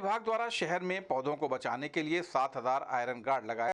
विभाग द्वारा शहर में पौधों को बचाने के लिए सात हजार आयरन गार्ड लगाए